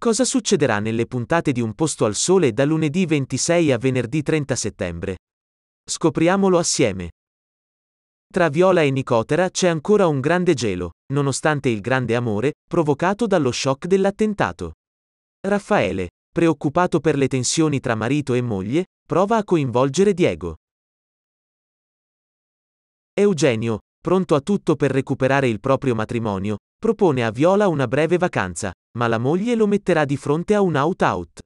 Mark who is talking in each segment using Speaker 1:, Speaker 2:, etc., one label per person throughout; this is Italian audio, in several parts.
Speaker 1: Cosa succederà nelle puntate di Un posto al sole da lunedì 26 a venerdì 30 settembre? Scopriamolo assieme. Tra Viola e Nicotera c'è ancora un grande gelo, nonostante il grande amore, provocato dallo shock dell'attentato. Raffaele, preoccupato per le tensioni tra marito e moglie, prova a coinvolgere Diego. Eugenio, pronto a tutto per recuperare il proprio matrimonio, propone a Viola una breve vacanza, ma la moglie lo metterà di fronte a un out-out.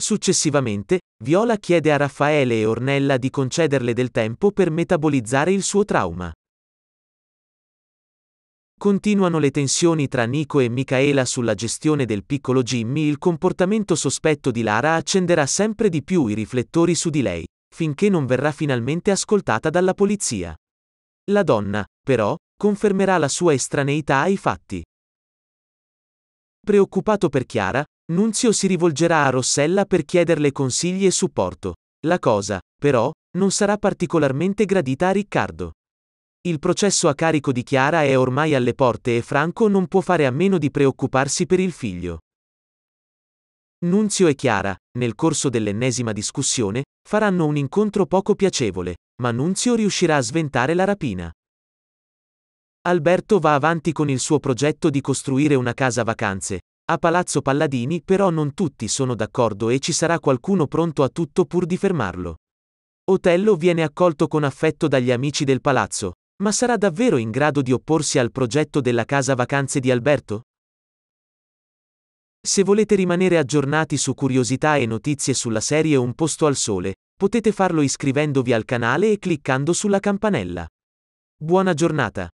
Speaker 1: Successivamente, Viola chiede a Raffaele e Ornella di concederle del tempo per metabolizzare il suo trauma. Continuano le tensioni tra Nico e Michaela sulla gestione del piccolo Jimmy, il comportamento sospetto di Lara accenderà sempre di più i riflettori su di lei, finché non verrà finalmente ascoltata dalla polizia. La donna, però, confermerà la sua estraneità ai fatti. Preoccupato per Chiara, Nunzio si rivolgerà a Rossella per chiederle consigli e supporto. La cosa, però, non sarà particolarmente gradita a Riccardo. Il processo a carico di Chiara è ormai alle porte e Franco non può fare a meno di preoccuparsi per il figlio. Nunzio e Chiara, nel corso dell'ennesima discussione, faranno un incontro poco piacevole, ma Nunzio riuscirà a sventare la rapina. Alberto va avanti con il suo progetto di costruire una casa vacanze. A Palazzo Palladini però non tutti sono d'accordo e ci sarà qualcuno pronto a tutto pur di fermarlo. Otello viene accolto con affetto dagli amici del palazzo, ma sarà davvero in grado di opporsi al progetto della casa vacanze di Alberto? Se volete rimanere aggiornati su curiosità e notizie sulla serie Un posto al sole, potete farlo iscrivendovi al canale e cliccando sulla campanella. Buona giornata!